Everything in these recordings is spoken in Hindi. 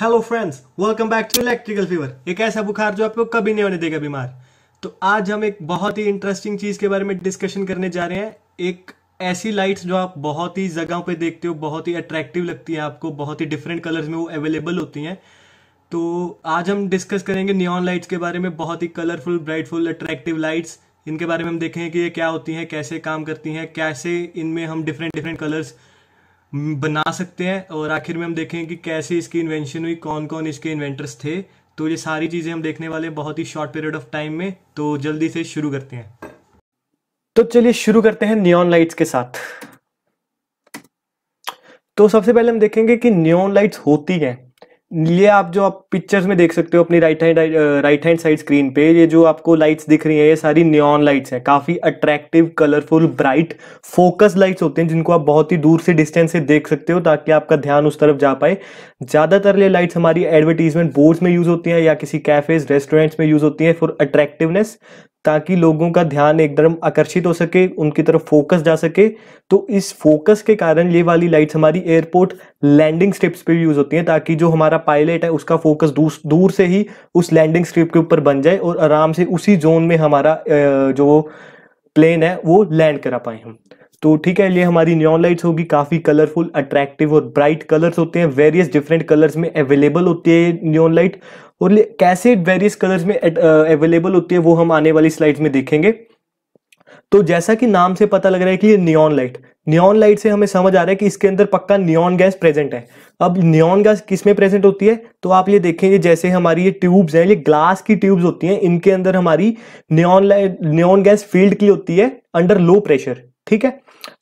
hello friends welcome back to electrical fever एक ऐसा बुखार जो आपको कभी नहीं होने देगा बीमार तो आज हम एक बहुत ही इंटरेस्टिंग चीज़ के बारे में डिस्कशन करने जा रहे हैं एक ऐसी लाइट्स जो आप बहुत ही जगहों पे देखते हो बहुत ही अट्रैक्टिव लगती है आपको बहुत ही डिफरेंट कलर्स में वो अवेलेबल होती हैं तो आज हम डिस्कस करेंगे नियॉन लाइट्स के बारे में बहुत ही कलरफुल ब्राइटफुल अट्रैक्टिव लाइट्स इनके बारे में हम देखेंगे कि ये क्या होती हैं कैसे काम करती हैं कैसे इनमें हम डिफरेंट डिफरेंट कलर्स बना सकते हैं और आखिर में हम देखेंगे कि कैसे इसकी इन्वेंशन हुई कौन कौन इसके इन्वेंटर्स थे तो ये सारी चीज़ें हम देखने वाले बहुत ही शॉर्ट पीरियड ऑफ टाइम में तो जल्दी से शुरू करते हैं तो चलिए शुरू करते हैं नियॉन लाइट्स के साथ तो सबसे पहले हम देखेंगे कि नियॉन लाइट्स होती हैं ये आप जो आप पिक्चर्स में देख सकते हो अपनी right hand right hand side screen पे ये जो आपको लाइट्स दिख रही हैं ये सारी न्योन लाइट्स हैं काफ़ी attractive colourful bright focus lights होते हैं जिनको आप बहुत ही दूर से डिस्टेंस से देख सकते हो ताकि आपका ध्यान उस तरफ जा पाए ज़्यादातर ये लाइट्स हमारी एडवर्टीजमेंट बोर्ड्स में यूज़ होती हैं या किसी कैफेज रेस्टोरेंट्स में यूज़ होती हैं फॉर अट्रैक्टिवनेस ताकि लोगों का ध्यान एकदम आकर्षित हो सके उनकी तरफ फोकस जा सके तो इस फोकस के कारण ये वाली लाइट्स हमारी एयरपोर्ट लैंडिंग स्ट्रिप्स पे यूज होती हैं ताकि जो हमारा पायलट है उसका फोकस दूर से ही उस लैंडिंग स्ट्रिप के ऊपर बन जाए और आराम से उसी जोन में हमारा जो प्लेन है वो लैंड करा पाए हम तो ठीक है ये हमारी न्योन लाइट्स होगी काफ़ी कलरफुल अट्रैक्टिव और ब्राइट कलर्स होते हैं वेरियस डिफरेंट कलर्स में अवेलेबल होती है न्यॉन लाइट और कैसे वेरियस कलर्स में अवेलेबल uh, होती है वो हम आने वाली स्लाइड्स में देखेंगे तो जैसा कि नाम से पता लग रहा है कि ये नियॉन लाइट नियॉन लाइट से हमें समझ आ रहा है कि इसके अंदर पक्का नियॉन गैस प्रेजेंट है अब नियॉन गैस किस में प्रेजेंट होती है तो आप ये देखेंगे जैसे हमारी ये ट्यूब्स हैं ये ग्लास की ट्यूब्स होती हैं इनके अंदर हमारी neon light neon gas field की होती है अंडर लो प्रेशर ठीक है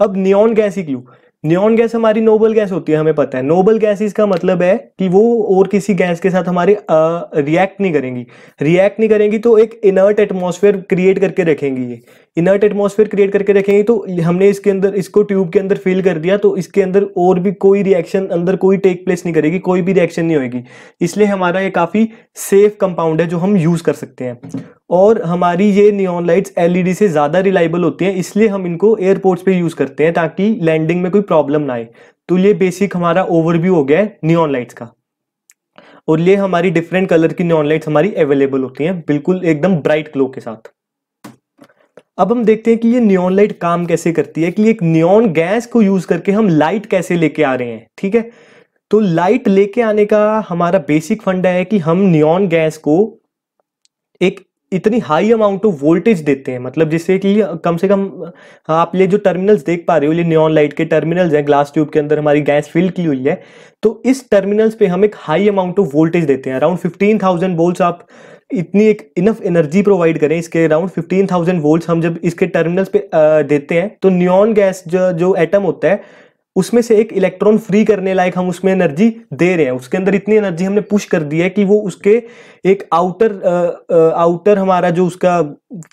अब नियॉन गैस ही क्यों नियॉन गैस हमारी नोबल गैस होती है हमें पता है नोबल गैस इसका मतलब है कि वो और किसी गैस के साथ हमारे रिएक्ट नहीं करेंगी रिएक्ट नहीं करेंगी तो एक इनर्ट एटमॉस्फेयर क्रिएट करके रखेंगी ये इनर्ट एटमॉस्फेयर क्रिएट करके रखेंगी तो हमने इसके अंदर इसको ट्यूब के अंदर फिल कर दिया तो इसके अंदर और भी कोई रिएक्शन अंदर कोई टेक प्लेस नहीं करेगी कोई भी रिएक्शन नहीं होगी इसलिए हमारा ये काफ़ी सेफ कंपाउंड है जो हम यूज़ कर सकते हैं और हमारी ये नियॉन लाइट्स एलईडी से ज़्यादा रिलायबल होती हैं इसलिए हम इनको एयरपोर्ट्स पे यूज़ करते हैं ताकि लैंडिंग में कोई प्रॉब्लम ना आए तो ये बेसिक हमारा ओवरव्यू हो गया है नियॉन लाइट्स का और ये हमारी डिफरेंट कलर की नियॉन लाइट्स हमारी अवेलेबल होती हैं बिल्कुल एकदम ब्राइट ग्लो के साथ अब हम देखते हैं कि ये नियॉन लाइट काम कैसे करती है कि एक नियॉन गैस को यूज़ करके हम लाइट कैसे लेके आ रहे हैं ठीक है तो लाइट लेके आने का हमारा बेसिक फंडा है कि हम नियॉन गैस को एक इतनी हाई अमाउंट ऑफ वोल्टेज देते हैं मतलब जिससे कि कम से कम हाँ, आप ये जो टर्मिनल्स देख पा रहे हो ये न्योन लाइट के टर्मिनल्स हैं ग्लास ट्यूब के अंदर हमारी गैस फिल की हुई है तो इस टर्मिनल्स पे हम एक हाई अमाउंट ऑफ वोल्टेज देते हैं अराउंड फिफ्टीन थाउजेंड वोल्ट्स आप इतनी एक इनफ एनर्जी प्रोवाइड करें इसके अराउंड फिफ्टीन थाउजेंड वोल्ट हम जब इसके टर्मिनल्स पे देते हैं तो न्योन गैस जो जो एटम होता है उसमें से एक इलेक्ट्रॉन फ्री करने लायक हम उसमें एनर्जी दे रहे हैं उसके अंदर इतनी एनर्जी हमने पुश कर दी है कि वो उसके एक आउटर आ, आ, आउटर हमारा जो उसका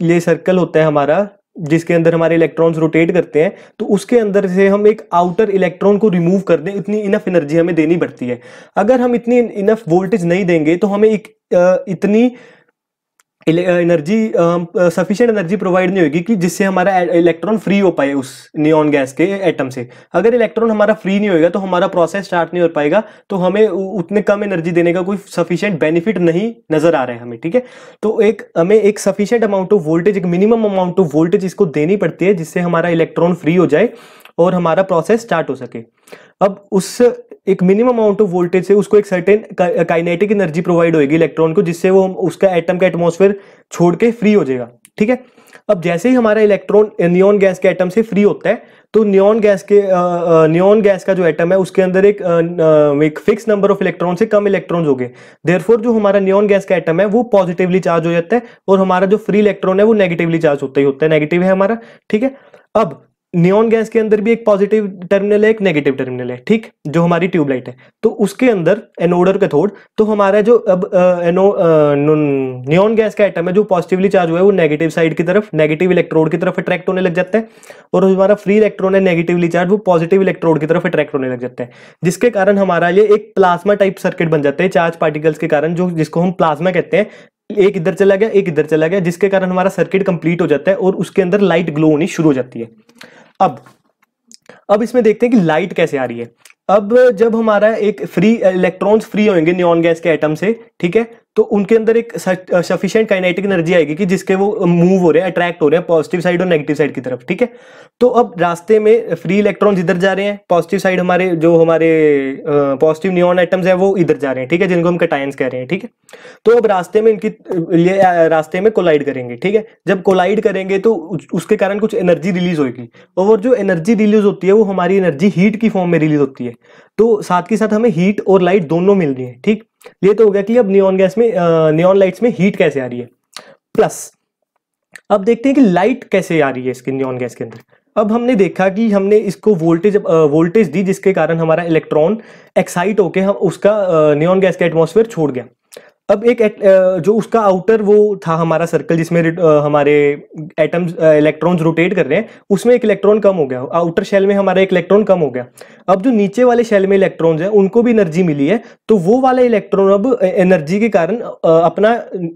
ये सर्कल होता है हमारा जिसके अंदर हमारे इलेक्ट्रॉन्स रोटेट करते हैं तो उसके अंदर से हम एक आउटर इलेक्ट्रॉन को रिमूव कर दें इतनी इनफ एनर्जी हमें देनी पड़ती है अगर हम इतनी इनफ वोल्टेज नहीं देंगे तो हमें एक इतनी एनर्जी सफिशिएंट एनर्जी प्रोवाइड नहीं होगी कि जिससे हमारा इलेक्ट्रॉन e- फ्री हो पाए उस नियॉन गैस के एटम से अगर इलेक्ट्रॉन हमारा फ्री नहीं होगा तो हमारा प्रोसेस स्टार्ट नहीं हो पाएगा तो हमें उतने कम एनर्जी देने का कोई सफिशिएंट बेनिफिट नहीं नजर आ रहा है हमें ठीक है तो एक हमें एक सफिशियंट अमाउंट ऑफ वोल्टेज एक मिनिमम अमाउंट ऑफ वोल्टेज इसको देनी पड़ती है जिससे हमारा इलेक्ट्रॉन फ्री हो जाए और हमारा प्रोसेस स्टार्ट हो सके अब उस एक मिनिमम अमाउंट ऑफ वोल्टेज से उसको एक सर्टेन काइनेटिक एनर्जी प्रोवाइड होगी इलेक्ट्रॉन को जिससे वो उसका एटम का एटमोसफेयर छोड़ के फ्री हो जाएगा ठीक है अब जैसे ही हमारा इलेक्ट्रॉन नियॉन गैस के एटम से फ्री होता है तो नियॉन गैस के नियॉन गैस का जो एटम है उसके अंदर एक आ, एक फिक्स नंबर ऑफ इलेक्ट्रॉन से कम इलेक्ट्रॉन हो गए देयरफॉर जो हमारा नियॉन गैस का एटम है वो पॉजिटिवली चार्ज हो जाता है और हमारा जो फ्री इलेक्ट्रॉन है वो नेगेटिवली चार्ज होता ही होता है नेगेटिव है हमारा ठीक है अब नियोन गैस के अंदर भी एक पॉजिटिव टर्मिनल है एक नेगेटिव टर्मिनल है ठीक जो हमारी ट्यूबलाइट है तो उसके अंदर एनोडर कैथोड तो हमारा जो अब एनो नियोन गैस का आइटम है जो पॉजिटिवली चार्ज हुआ है वो नेगेटिव साइड की तरफ नेगेटिव इलेक्ट्रोड की तरफ अट्रैक्ट होने लग जाता है और हमारा फ्री इलेक्ट्रॉन है नेगेटिवली चार्ज वो पॉजिटिव इलेक्ट्रोड की तरफ अट्रैक्ट होने लग जाता है जिसके कारण हमारा ये एक प्लाज्मा टाइप सर्किट बन जाता है चार्ज पार्टिकल्स के कारण जो जिसको हम प्लाज्मा कहते हैं एक इधर चला गया एक इधर चला गया जिसके कारण हमारा सर्किट कंप्लीट हो जाता है और उसके अंदर लाइट ग्लो होनी शुरू हो जाती है अब अब इसमें देखते हैं कि लाइट कैसे आ रही है अब जब हमारा एक फ्री इलेक्ट्रॉन्स फ्री होंगे न्योन गैस के एटम से ठीक है तो उनके अंदर एक सफिशियंट काइनेटिक एनर्जी आएगी कि जिसके वो मूव हो रहे हैं अट्रैक्ट हो रहे हैं पॉजिटिव साइड और नेगेटिव साइड की तरफ ठीक है तो अब रास्ते में फ्री इलेक्ट्रॉन इधर जा रहे हैं पॉजिटिव साइड हमारे जो हमारे पॉजिटिव न्यून आइटम्स है वो इधर जा रहे हैं ठीक है जिनको हम कटायंस कह रहे हैं ठीक है तो अब रास्ते में इनकी रास्ते में कोलाइड करेंगे ठीक है जब कोलाइड करेंगे तो उसके कारण कुछ एनर्जी रिलीज होगी और जो एनर्जी रिलीज होती है वो हमारी एनर्जी हीट की फॉर्म में रिलीज होती है तो साथ के साथ हमें हीट और लाइट दोनों मिल रही है ठीक ये तो हो गया कि अब नियॉन गैस में नियॉन लाइट्स में हीट कैसे आ रही है प्लस अब देखते हैं कि लाइट कैसे आ रही है इसके नियॉन गैस के अंदर अब हमने देखा कि हमने इसको वोल्टेज वोल्टेज दी जिसके कारण हमारा इलेक्ट्रॉन एक्साइट होकर हम उसका नियॉन गैस का एटमोसफेयर छोड़ गया अब एक एट, जो उसका आउटर वो था हमारा सर्कल जिसमें हमारे एटम्स इलेक्ट्रॉन्स रोटेट कर रहे हैं उसमें एक इलेक्ट्रॉन कम हो गया आउटर शेल में हमारा एक इलेक्ट्रॉन कम हो गया अब जो नीचे वाले शेल में इलेक्ट्रॉन्स हैं उनको भी एनर्जी मिली है तो वो वाला इलेक्ट्रॉन अब एनर्जी के कारण अपना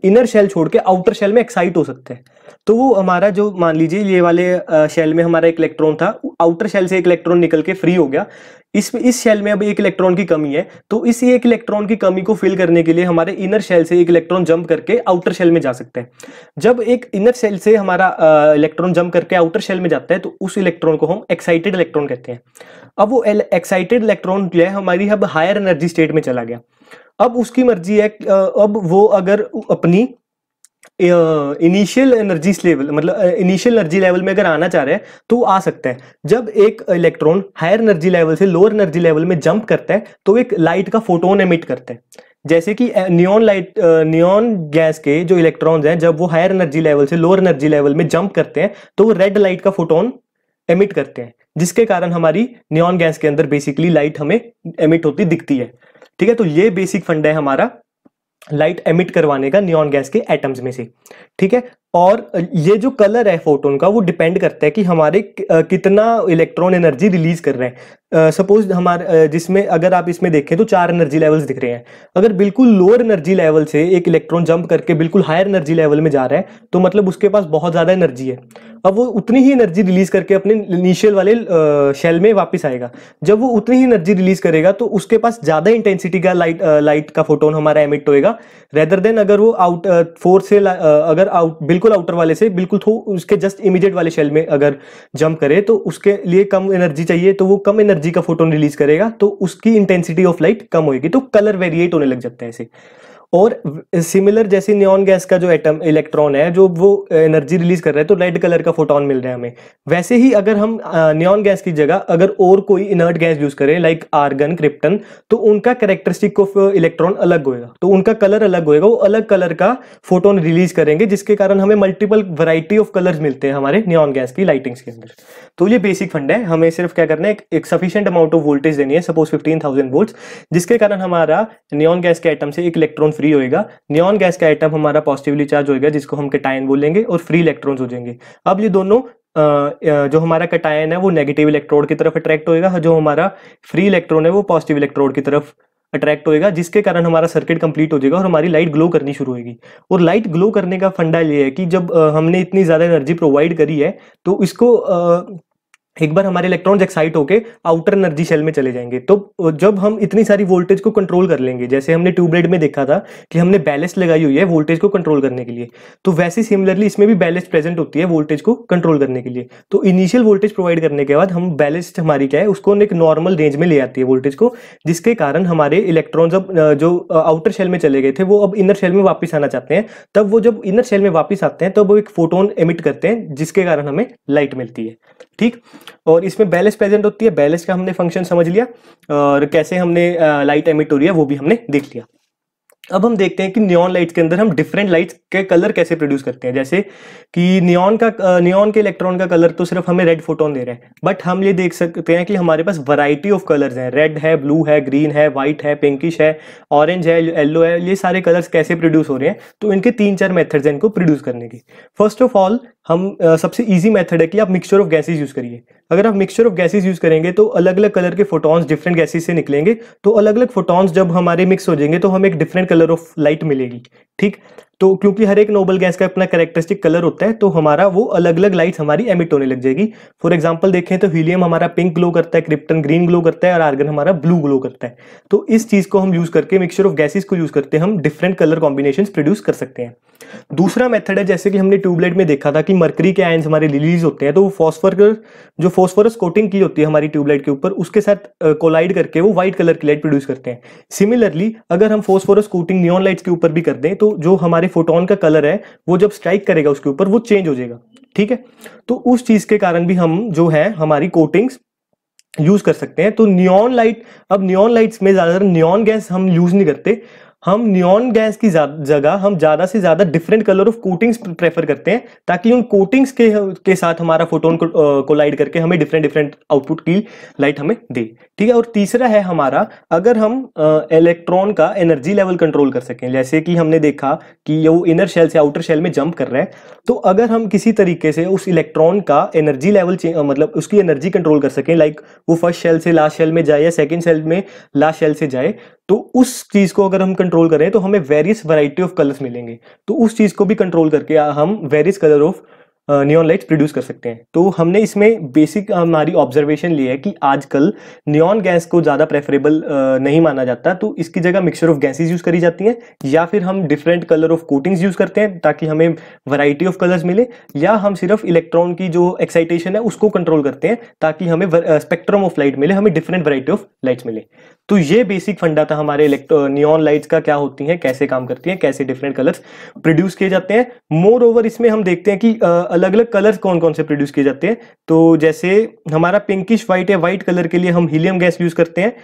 इनर शेल छोड़ के आउटर शेल में एक्साइट हो सकते हैं तो वो हमारा जो मान लीजिए ये वाले शेल में हमारा एक इलेक्ट्रॉन था आउटर शेल से एक इलेक्ट्रॉन निकल के फ्री हो गया इसमें इस शेल में अब एक इलेक्ट्रॉन की कमी है तो इस एक इलेक्ट्रॉन की कमी को फिल करने के लिए हमारे इनर शेल से एक इलेक्ट्रॉन जंप करके आउटर शेल में जा सकते हैं जब एक इनर शेल से हमारा इलेक्ट्रॉन जंप करके आउटर शेल में जाता है तो उस इलेक्ट्रॉन को हम एक्साइटेड इलेक्ट्रॉन कहते हैं अब वो एक्साइटेड इलेक्ट्रॉन जो है हमारी अब हायर एनर्जी स्टेट में चला गया अब उसकी मर्जी है अब वो अगर अपनी इनिशियल एनर्जी लेवल मतलब इनिशियल एनर्जी लेवल में अगर आना चाह रहे हैं तो आ सकता है जब एक इलेक्ट्रॉन हायर एनर्जी लेवल से लोअर एनर्जी लेवल में जंप करता है तो एक लाइट का फोटोन एमिट करता है जैसे कि नियॉन लाइट नियॉन गैस के जो इलेक्ट्रॉन्स हैं जब वो हायर एनर्जी लेवल से लोअर एनर्जी लेवल में जंप करते हैं तो वो रेड लाइट का फोटोन एमिट करते हैं जिसके कारण हमारी नियॉन गैस के अंदर बेसिकली लाइट हमें एमिट होती दिखती है ठीक है तो ये बेसिक फंड है हमारा लाइट एमिट करवाने का नियॉन गैस के एटम्स में से ठीक है और ये जो कलर है फोटोन का वो डिपेंड करता है कि हमारे कितना इलेक्ट्रॉन एनर्जी रिलीज कर रहे हैं सपोज हमारे जिसमें अगर आप इसमें देखें तो चार एनर्जी लेवल्स दिख रहे हैं अगर बिल्कुल लोअर एनर्जी लेवल से एक इलेक्ट्रॉन जंप करके बिल्कुल हायर एनर्जी लेवल में जा रहा है तो मतलब उसके पास बहुत ज़्यादा एनर्जी है अब वो उतनी ही एनर्जी रिलीज करके अपने इनिशियल वाले शेल में वापस आएगा जब वो उतनी ही एनर्जी रिलीज करेगा तो उसके पास ज़्यादा इंटेंसिटी का लाइट लाइट का फोटोन हमारा एमिट होएगा रेदर देन अगर वो आउट फोर से अगर आउट बिल्कुल बिल्कुल आउटर वाले से बिल्कुल उसके जस्ट इमीडिएट वाले शेल में अगर जंप करे तो उसके लिए कम एनर्जी चाहिए तो वो कम एनर्जी का फोटोन रिलीज करेगा तो उसकी इंटेंसिटी ऑफ लाइट कम होगी तो कलर वेरिएट होने लग जाता है ऐसे और सिमिलर जैसे न्योन गैस का जो एटम इलेक्ट्रॉन है जो वो एनर्जी रिलीज कर रहा है तो रेड कलर का फोटोन मिल रहा है हमें वैसे ही अगर हम न्योन गैस की जगह अगर और कोई इनर्ट गैस यूज करें लाइक आर्गन क्रिप्टन तो उनका कैरेक्टरिस्टिक ऑफ इलेक्ट्रॉन अलग होएगा तो उनका कलर अलग होएगा वो अलग कलर का फोटोन रिलीज करेंगे जिसके कारण हमें मल्टीपल वराइटी ऑफ कलर मिलते हैं हमारे न्योन गैस की लाइटिंग्स के अंदर तो ये बेसिक फंड है हमें सिर्फ क्या करना है एक सफिशियंट अमाउंट ऑफ वोल्टेज देनी है सपोज फिफ्टीन थाउजेंड जिसके कारण हमारा न्योन गैस के आइटम से एक इलेक्ट्रॉन फ्री होएगा नियॉन गैस का आइटम हमारा पॉजिटिवली चार्ज होएगा जिसको हम कटायन बोलेंगे और फ्री इलेक्ट्रॉन्स हो जाएंगे अब ये दोनों जो हमारा कटायन है वो नेगेटिव इलेक्ट्रोड की तरफ अट्रैक्ट होएगा जो हमारा फ्री इलेक्ट्रॉन है वो पॉजिटिव इलेक्ट्रोड की तरफ अट्रैक्ट होएगा जिसके कारण हमारा सर्किट कंप्लीट हो जाएगा और हमारी लाइट ग्लो करनी शुरू होगी और लाइट ग्लो करने का फंडा ये है कि जब हमने इतनी ज़्यादा एनर्जी प्रोवाइड करी है तो इसको एक बार हमारे इलेक्ट्रॉन्स एक्साइट होकर आउटर एनर्जी शेल में चले जाएंगे तो जब हम इतनी सारी वोल्टेज को कंट्रोल कर लेंगे जैसे हमने ट्यूबलाइट में देखा था कि हमने बैलेंस लगाई हुई है वोल्टेज को कंट्रोल करने के लिए तो वैसे सिमिलरली इसमें भी बैलेंस प्रेजेंट होती है वोल्टेज को कंट्रोल करने के लिए तो इनिशियल वोल्टेज प्रोवाइड करने के बाद हम बैलेंस हमारी क्या है उसको एक नॉर्मल रेंज में ले आती है वोल्टेज को जिसके कारण हमारे इलेक्ट्रॉन्स अब जो आउटर शेल में चले गए थे वो अब इनर शेल में वापस आना चाहते हैं तब वो जब इनर शेल में वापस आते हैं तब वो एक फोटोन एमिट करते हैं जिसके कारण हमें लाइट मिलती है ठीक और इसमें बैलेंस प्रेजेंट होती है बैलेंस का हमने फंक्शन समझ लिया और कैसे हमने लाइट एमिट हो रही है वो भी हमने देख लिया अब हम देखते हैं कि नियॉन लाइट्स के अंदर हम डिफरेंट लाइट्स के कलर कैसे प्रोड्यूस करते हैं जैसे कि नियॉन का नियॉन के इलेक्ट्रॉन का कलर तो सिर्फ हमें रेड फोटोन दे रहे हैं बट हम ये देख सकते हैं कि हमारे पास वैरायटी ऑफ कलर्स हैं रेड है ब्लू है ग्रीन है वाइट है पिंकिश है ऑरेंज है येलो है ये सारे कलर्स कैसे प्रोड्यूस हो रहे हैं तो इनके तीन चार मेथड्स हैं इनको प्रोड्यूस करने के फर्स्ट ऑफ ऑल हम आ, सबसे इजी मेथड है कि आप मिक्सचर ऑफ गैसेस यूज करिए अगर आप मिक्सचर ऑफ गैसेस यूज करेंगे तो अलग अलग कलर के फोटॉन्स डिफरेंट गैसेस से निकलेंगे तो अलग अलग फोटॉन्स जब हमारे मिक्स हो जाएंगे तो हमें एक डिफरेंट कलर ऑफ लाइट मिलेगी ठीक तो क्योंकि हर एक नोबल गैस का अपना करेक्टरिस्टिक कलर होता है तो हमारा वो अलग अलग लाइट हमारी एमिट होने लग जाएगी फॉर एग्जाम्पल देखें तो हीलियम हमारा पिंक ग्लो करता है क्रिप्टन ग्रीन ग्लो करता है और आर्गन हमारा ब्लू ग्लो करता है तो इस चीज़ को हम यूज़ करके मिक्सचर ऑफ गैसेज को यूज़ करते हैं हम डिफरेंट कलर कॉम्बिनेशन प्रोड्यूस कर सकते हैं दूसरा मेथड है जैसे कि हमने ट्यूबलाइट में देखा था कि मरकरी के आय हमारे रिलीज होते हैं तो वो फॉस्फर जो फॉस्फोरस कोटिंग की होती है हमारी ट्यूबलाइट के ऊपर उसके साथ कोलाइड करके वो व्हाइट कलर की लाइट प्रोड्यूस करते हैं सिमिलरली अगर हम फॉस्फोरस कोटिंग नियॉन लाइट्स के ऊपर भी कर दें तो जो हमारे फोटोन का कलर है वो जब स्ट्राइक करेगा उसके ऊपर वो चेंज हो जाएगा ठीक है तो उस चीज के कारण भी हम जो है हमारी कोटिंग्स यूज कर सकते हैं तो नियॉन लाइट अब नियॉन लाइट्स में ज्यादातर नियॉन गैस हम यूज नहीं करते हम न्योन गैस की जगह हम ज़्यादा से ज़्यादा different colour of coatings prefer करते हैं ताकि उन कोटिंग्स के के साथ हमारा फोटोन को कोलाइड करके हमें डिफरेंट डिफरेंट आउटपुट की लाइट हमें दे ठीक है और तीसरा है हमारा अगर हम इलेक्ट्रॉन का एनर्जी लेवल कंट्रोल कर सकें जैसे कि हमने देखा कि वो इनर शेल से आउटर शेल में जंप कर रहे हैं तो अगर हम किसी तरीके से उस इलेक्ट्रॉन का एनर्जी लेवल मतलब उसकी एनर्जी कंट्रोल कर सकें लाइक वो फर्स्ट शेल से लास्ट शेल में जाए या सेकेंड शेल में लास्ट शेल से जाए तो उस चीज को अगर हम कंट्रोल करें तो हमें वेरियस वैरायटी ऑफ कलर्स मिलेंगे तो उस चीज को भी कंट्रोल करके हम various colour of neon lights produce कर सकते हैं तो हमने इसमें बेसिक हमारी ऑब्जर्वेशन ली है कि आजकल न्योन गैस को ज़्यादा प्रेफरेबल नहीं माना जाता तो इसकी जगह मिक्सचर ऑफ गैसेज यूज़ करी जाती हैं या फिर हम different colour of coatings use करते हैं ताकि हमें वैरायटी ऑफ कलर्स मिले या हम सिर्फ इलेक्ट्रॉन की जो एक्साइटेशन है उसको कंट्रोल करते हैं ताकि हमें स्पेक्ट्रम ऑफ लाइट मिले हमें डिफरेंट वराइटी ऑफ लाइट्स मिले तो ये बेसिक फंडा था हमारे न्योन लाइट्स का क्या होती हैं कैसे काम करती हैं कैसे डिफरेंट कलर्स प्रोड्यूस किए जाते हैं मोर ओवर इसमें हम देखते हैं कि अलग अलग कलर्स कौन कौन से प्रोड्यूस किए जाते हैं तो जैसे हमारा पिंकिश वाइट या व्हाइट कलर के लिए हम हीलियम गैस यूज करते हैं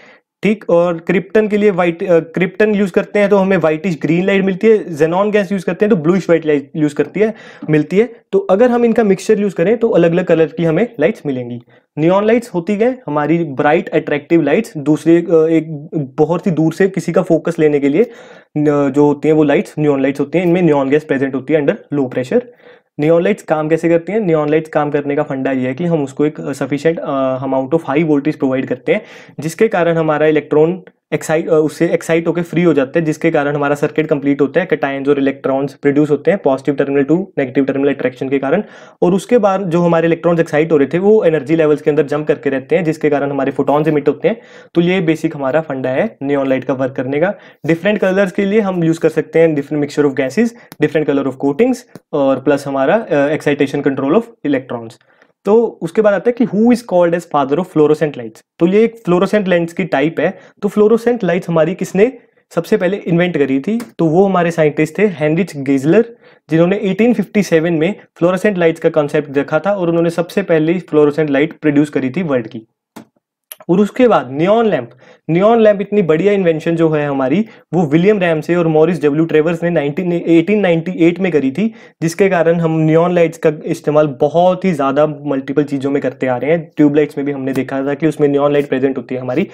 ठीक और क्रिप्टन के लिए वाइट क्रिप्टन यूज करते हैं तो हमें व्हाइटिश ग्रीन लाइट मिलती है जेनॉन गैस यूज करते हैं तो ब्लूइश व्हाइट लाइट यूज करती है मिलती है तो अगर हम इनका मिक्सचर यूज करें तो अलग अलग कलर की हमें लाइट्स मिलेंगी नियॉन लाइट्स होती है हमारी ब्राइट अट्रैक्टिव लाइट्स दूसरे एक बहुत ही दूर से किसी का फोकस लेने के लिए जो होती है वो लाइट्स न्योन लाइट्स होती है इनमें न्योन गैस प्रेजेंट होती है under low pressure neon lights काम कैसे करती हैं नियॉन लाइट्स काम करने का फंडा ये है कि हम उसको एक sufficient amount of high voltage provide करते हैं जिसके कारण हमारा इलेक्ट्रॉन एक्साइट uh, उससे एक्साइट होकर फ्री हो जाते हैं जिसके कारण हमारा सर्किट कंप्लीट होता है कटाइन और इलेक्ट्रॉन्स प्रोड्यूस होते हैं positive terminal to negative terminal attraction के कारण और उसके बाद जो हमारे इलेक्ट्रॉन्स एक्साइट हो रहे थे वो एनर्जी लेवल्स के अंदर जंप करके रहते हैं जिसके कारण हमारे फोटॉन्स इमिट होते हैं तो ये बेसिक हमारा फंडा है न्यू लाइट का वर्क करने का डिफरेंट कलर्स के लिए हम यूज़ कर सकते हैं different mixture of gases different colour of coatings और प्लस हमारा एक्साइटेशन कंट्रोल ऑफ इलेक्ट्रॉन्स तो उसके बाद आता है कि who is called as father of fluorescent lights तो ये एक फ्लोरोसेंट लाइट्स की टाइप है तो फ्लोरोसेंट लाइट्स हमारी किसने सबसे पहले इन्वेंट करी थी तो वो हमारे साइंटिस्ट थे हेनरिच गेजलर जिन्होंने 1857 में फ्लोरोसेंट लाइट्स का कॉन्सेप्ट देखा था और उन्होंने सबसे पहले फ्लोरोसेंट लाइट प्रोड्यूस करी थी वर्ल्ड की और उसके बाद नियॉन लैंप नियॉन लैंप इतनी बढ़िया इन्वेंशन जो है हमारी वो विलियम रैम से और मॉरिस डब्ल्यू ट्रेवर्स ने 19 1898 में करी थी जिसके कारण हम नियॉन लाइट्स का इस्तेमाल बहुत ही ज़्यादा मल्टीपल चीज़ों में करते आ रहे हैं ट्यूबलाइट्स में भी हमने देखा था कि उसमें नियॉन लाइट प्रेजेंट होती है हमारी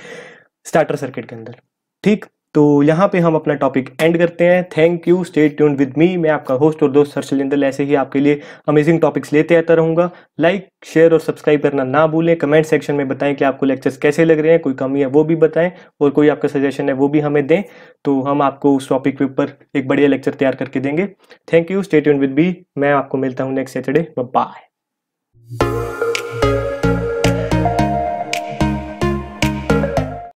स्टार्टर सर्किट के अंदर ठीक तो यहाँ पे हम अपना टॉपिक एंड करते हैं thank you stay tune with me मैं आपका होस्ट और दोस्त सर ऐसे ही आपके लिए अमेजिंग टॉपिक्स लेते आता रहूँगा लाइक शेयर और सब्सक्राइब करना ना भूलें कमेंट सेक्शन में बताएं कि आपको लेक्चर्स कैसे लग रहे हैं कोई कमी है वो भी बताएं और कोई आपका सजेशन है वो भी हमें दें तो हम आपको उस टॉपिक के ऊपर एक बढ़िया लेक्चर तैयार करके देंगे thank you stay tune with me मैं आपको मिलता हूँ नेक्स्ट सैटरडे बाय